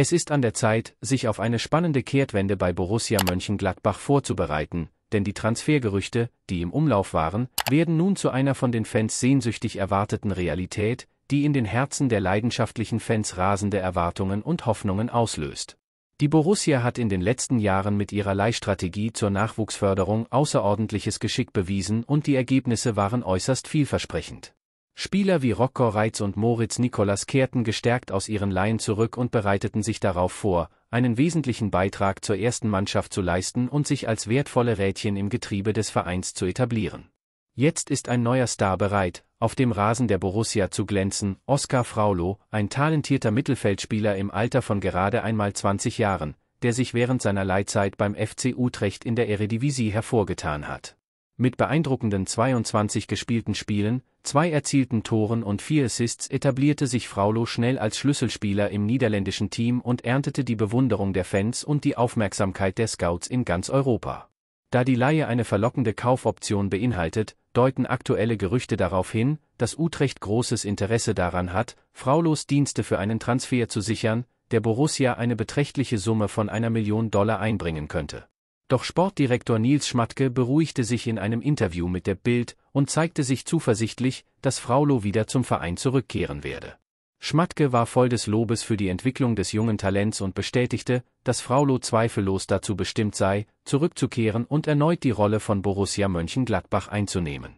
Es ist an der Zeit, sich auf eine spannende Kehrtwende bei Borussia Mönchengladbach vorzubereiten, denn die Transfergerüchte, die im Umlauf waren, werden nun zu einer von den Fans sehnsüchtig erwarteten Realität, die in den Herzen der leidenschaftlichen Fans rasende Erwartungen und Hoffnungen auslöst. Die Borussia hat in den letzten Jahren mit ihrer Leihstrategie zur Nachwuchsförderung außerordentliches Geschick bewiesen und die Ergebnisse waren äußerst vielversprechend. Spieler wie Rocco Reitz und Moritz Nikolas kehrten gestärkt aus ihren Laien zurück und bereiteten sich darauf vor, einen wesentlichen Beitrag zur ersten Mannschaft zu leisten und sich als wertvolle Rädchen im Getriebe des Vereins zu etablieren. Jetzt ist ein neuer Star bereit, auf dem Rasen der Borussia zu glänzen, Oskar Fraulo, ein talentierter Mittelfeldspieler im Alter von gerade einmal 20 Jahren, der sich während seiner Leihzeit beim FC Utrecht in der Eredivisie hervorgetan hat mit beeindruckenden 22 gespielten Spielen, zwei erzielten Toren und vier Assists etablierte sich Fraulo schnell als Schlüsselspieler im niederländischen Team und erntete die Bewunderung der Fans und die Aufmerksamkeit der Scouts in ganz Europa. Da die Laie eine verlockende Kaufoption beinhaltet, deuten aktuelle Gerüchte darauf hin, dass Utrecht großes Interesse daran hat, Fraulos Dienste für einen Transfer zu sichern, der Borussia eine beträchtliche Summe von einer Million Dollar einbringen könnte. Doch Sportdirektor Nils Schmatke beruhigte sich in einem Interview mit der Bild und zeigte sich zuversichtlich, dass Fraulo wieder zum Verein zurückkehren werde. Schmatke war voll des Lobes für die Entwicklung des jungen Talents und bestätigte, dass Fraulo zweifellos dazu bestimmt sei, zurückzukehren und erneut die Rolle von Borussia Mönchengladbach einzunehmen.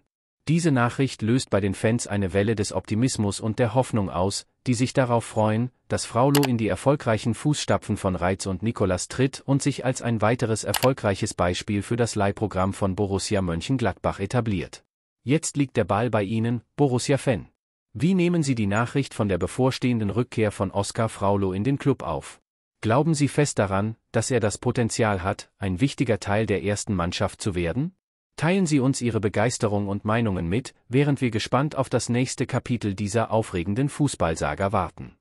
Diese Nachricht löst bei den Fans eine Welle des Optimismus und der Hoffnung aus, die sich darauf freuen, dass Fraulo in die erfolgreichen Fußstapfen von Reitz und Nikolas tritt und sich als ein weiteres erfolgreiches Beispiel für das Leihprogramm von Borussia Mönchengladbach etabliert. Jetzt liegt der Ball bei Ihnen, Borussia-Fan. Wie nehmen Sie die Nachricht von der bevorstehenden Rückkehr von Oskar Fraulo in den Club auf? Glauben Sie fest daran, dass er das Potenzial hat, ein wichtiger Teil der ersten Mannschaft zu werden? Teilen Sie uns Ihre Begeisterung und Meinungen mit, während wir gespannt auf das nächste Kapitel dieser aufregenden Fußballsaga warten.